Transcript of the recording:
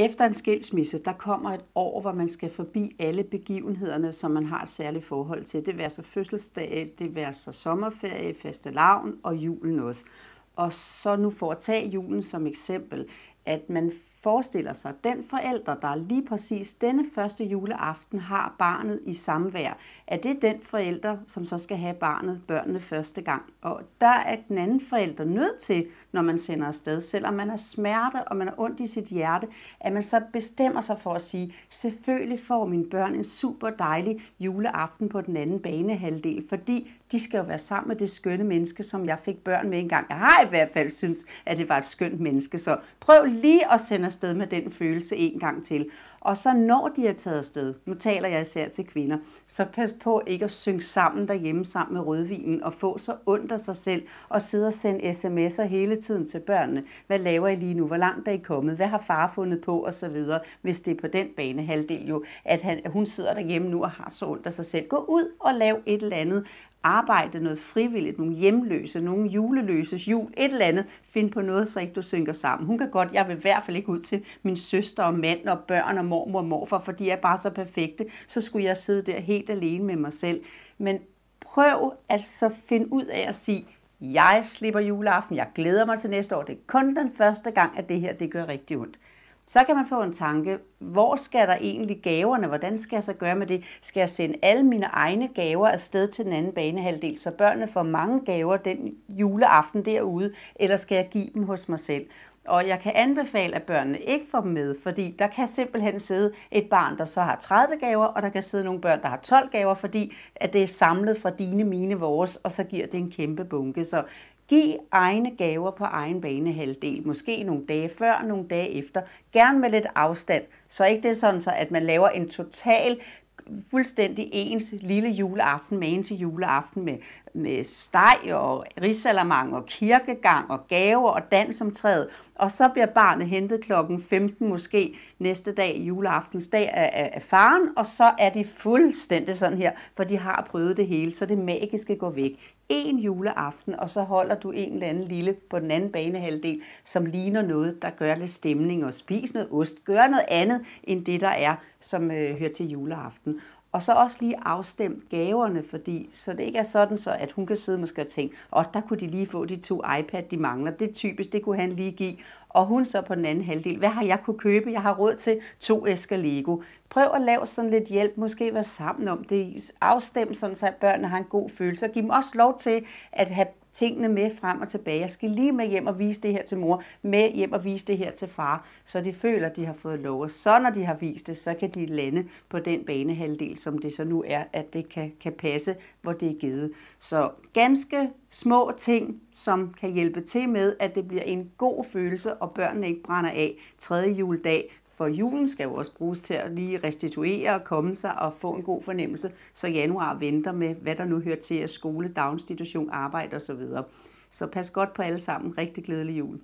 Efter en skilsmisse, der kommer et år, hvor man skal forbi alle begivenhederne, som man har et særligt forhold til. Det vil så fødselsdag, det vil så sommerferie, fastelavn og julen også. Og så nu for at tage julen som eksempel, at man forestiller sig den forælder, der lige præcis denne første juleaften har barnet i samvær, er det den forælder, som så skal have barnet, børnene første gang. Og der er den anden forælder nødt til, når man sender afsted, selvom man har smerte og man har ondt i sit hjerte, at man så bestemmer sig for at sige, selvfølgelig får mine børn en super dejlig juleaften på den anden banehalvdel, fordi de skal jo være sammen med det skønne menneske, som jeg fik børn med engang. Jeg har i hvert fald synes, at det var et skønt menneske, så prøv lige at sende afsted med den følelse en gang til. Og så når de er taget afsted, nu taler jeg især til kvinder, så pas på ikke at synge sammen derhjemme sammen med rødvinen og få så ondt af sig selv og sidde og sende sms'er hele tiden til børnene. Hvad laver I lige nu? Hvor langt er I kommet? Hvad har far fundet på? Og så videre, hvis det er på den bane halvdel jo, at han, hun sidder derhjemme nu og har så ondt af sig selv. Gå ud og lav et eller andet arbejde noget frivilligt, nogle hjemløse, nogle juleløses jul, et eller andet. Find på noget, så ikke du synker sammen. Hun kan godt, jeg vil i hvert fald ikke ud til min søster og mand og børn og mormor og morfar, for de er bare så perfekte. Så skulle jeg sidde der helt alene med mig selv. Men prøv at så finde ud af at sige, jeg slipper juleaften, jeg glæder mig til næste år. Det er kun den første gang, at det her det gør rigtig ondt. Så kan man få en tanke, hvor skal der egentlig gaverne, hvordan skal jeg så gøre med det? Skal jeg sende alle mine egne gaver afsted til den anden banehalvdel, så børnene får mange gaver den juleaften derude, eller skal jeg give dem hos mig selv? Og jeg kan anbefale, at børnene ikke får dem med, fordi der kan simpelthen sidde et barn, der så har 30 gaver, og der kan sidde nogle børn, der har 12 gaver, fordi at det er samlet fra dine, mine, vores, og så giver det en kæmpe bunke. Så Giv egne gaver på egen banehalvdel, måske nogle dage før, nogle dage efter, gerne med lidt afstand, så ikke det er sådan, så at man laver en total fuldstændig ens lille juleaften med en til juleaften med med steg og risalamang og kirkegang og gaver og dans om træet. Og så bliver barnet hentet klokken 15 måske næste dag, dag af, af, af faren, og så er de fuldstændig sådan her, for de har prøvet det hele, så det magiske går væk. En juleaften, og så holder du en eller anden lille på den anden banehalvdel, som ligner noget, der gør lidt stemning og spiser noget ost. Gør noget andet end det, der er, som øh, hører til juleaften. Og så også lige afstemt gaverne, fordi, så det ikke er sådan, så at hun kan sidde måske og tænke, og oh, der kunne de lige få de to iPad, de mangler. Det er typisk, det kunne han lige give. Og hun så på den anden halvdel, hvad har jeg kunne købe? Jeg har råd til to æsker Lego. Prøv at lave sådan lidt hjælp, måske være sammen om det. Afstem sådan, så børnene har en god følelse. Og giv dem også lov til at have tingene med frem og tilbage. Jeg skal lige med hjem og vise det her til mor, med hjem og vise det her til far, så de føler, at de har fået lov. Og så når de har vist det, så kan de lande på den banehalvdel, som det så nu er, at det kan, kan passe, hvor det er givet. Så ganske små ting, som kan hjælpe til med, at det bliver en god følelse, og børnene ikke brænder af tredje juledag, for julen skal jo også bruges til at lige restituere og komme sig og få en god fornemmelse, så januar venter med, hvad der nu hører til at skole, daginstitution, arbejde osv. Så pas godt på alle sammen. Rigtig glædelig jul.